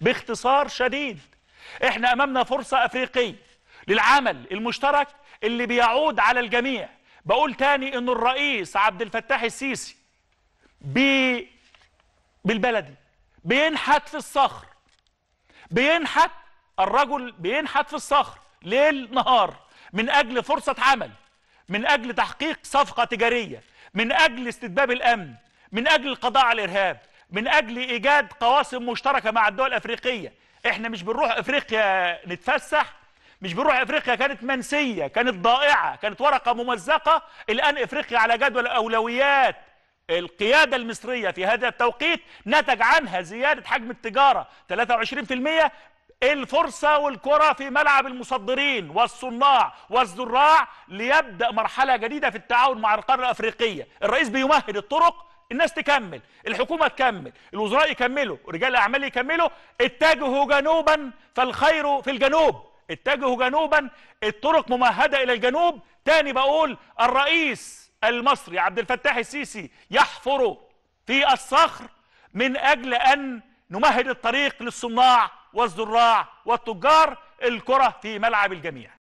باختصار شديد احنا امامنا فرصه افريقيه للعمل المشترك اللي بيعود على الجميع بقول تاني انه الرئيس عبد الفتاح السيسي بي بالبلدي بينحت في الصخر بينحت الرجل بينحت في الصخر ليل نهار من اجل فرصه عمل من اجل تحقيق صفقه تجاريه من اجل استتباب الامن من اجل القضاء على الارهاب من اجل ايجاد قواسم مشتركه مع الدول الافريقيه احنا مش بنروح افريقيا نتفسح مش بنروح افريقيا كانت منسيه كانت ضائعه كانت ورقه ممزقه الان افريقيا على جدول اولويات القيادة المصرية في هذا التوقيت نتج عنها زيادة حجم التجارة 23% الفرصة والكرة في ملعب المصدرين والصناع والزراع ليبدأ مرحلة جديدة في التعاون مع القارة الأفريقية الرئيس بيمهد الطرق الناس تكمل الحكومة تكمل الوزراء يكملوا رجال الأعمال يكملوا اتجهوا جنوبا فالخير في الجنوب اتجهوا جنوبا الطرق ممهدة إلى الجنوب تاني بقول الرئيس المصري عبد الفتاح السيسي يحفر في الصخر من أجل أن نمهد الطريق للصناع والزراع والتجار الكرة في ملعب الجميع